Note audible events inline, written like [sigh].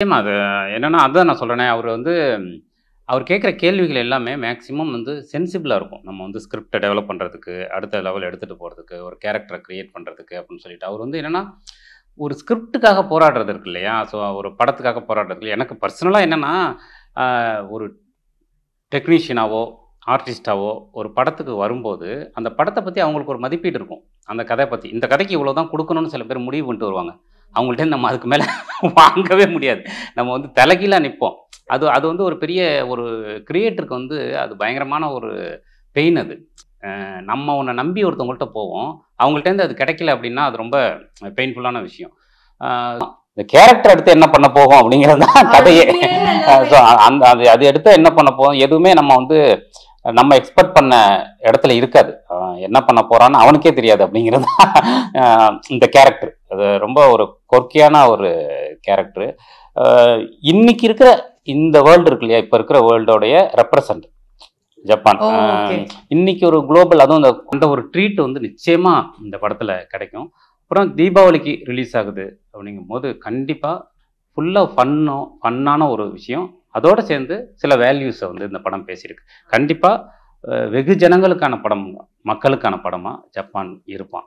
நிச்சயமாக அது என்னென்னா அதுதான் நான் சொல்கிறேனே அவர் வந்து அவர் கேட்குற கேள்விகள் எல்லாமே மேக்ஸிமம் வந்து சென்சிபிளாக இருக்கும் நம்ம வந்து ஸ்கிரிப்டை டெவலப் பண்ணுறதுக்கு அடுத்த லெவல் எடுத்துகிட்டு போகிறதுக்கு ஒரு கேரக்டரை க்ரியேட் பண்ணுறதுக்கு அப்படின்னு சொல்லிட்டு அவர் வந்து என்னென்னா ஒரு ஸ்கிரிப்டுக்காக போராடுறது இருக்கு இல்லையா ஸோ ஒரு படத்துக்காக போராடுறது எனக்கு பர்சனலாக என்னென்னா ஒரு டெக்னீஷியனாவோ ஆர்டிஸ்டாவோ ஒரு படத்துக்கு வரும்போது அந்த படத்தை பற்றி அவங்களுக்கு ஒரு மதிப்பீடு இருக்கும் அந்த கதை பற்றி இந்த கதைக்கு இவ்வளோ தான் கொடுக்கணும்னு சில பேர் முடிவு பண்ணிட்டு வருவாங்க அவங்கள்ட்ட நம்ம அதுக்கு மேலே [laughs] வாங்கவே முடியாது நம்ம வந்து தலைகீழாக நிற்போம் அது அது வந்து ஒரு பெரிய ஒரு கிரியேட்டருக்கு வந்து அது பயங்கரமான ஒரு பெயின் அது நம்ம உன்னை நம்பி ஒருத்தவங்கள்ட்ட போவோம் அவங்கள்ட்டேருந்து அது கிடைக்கல அப்படின்னா அது ரொம்ப பெயின்ஃபுல்லான விஷயம் இந்த கேரக்டர் எடுத்து என்ன பண்ண போகும் அப்படிங்கிறது தான் கதையே ஸோ அந்த அது அது எடுத்து என்ன பண்ண போகும் எதுவுமே நம்ம வந்து நம்ம எக்ஸ்பெக்ட் பண்ண இடத்துல இருக்காது என்ன பண்ண போறான்னு அவனுக்கே தெரியாது அப்படிங்கிறது இந்த கேரக்டர் அது ரொம்ப ஒரு கொர்க்கியான ஒரு கேரக்டர் இன்னைக்கு இருக்கிற இந்த வேர்ல்டு இருக்கு இல்லையா இப்போ இருக்கிற வேர்ல்டோடைய ரெப்ரசன்ட் ஜப்பான் இன்னைக்கு ஒரு குளோபல் அதுவும் அந்த ஒரு ட்ரீட் வந்து நிச்சயமா இந்த படத்துல கிடைக்கும் அப்புறம் தீபாவளிக்கு ரிலீஸ் ஆகுது அப்படிங்கும் போது கண்டிப்பாக ஃபுல்லாக ஃபன்னும் ஃபன்னான ஒரு விஷயம் அதோடு சேர்ந்து சில வேல்யூஸை வந்து இந்த படம் பேசியிருக்கு கண்டிப்பாக வெகு ஜனங்களுக்கான படம் மக்களுக்கான படமாக ஜப்பான் இருப்பான்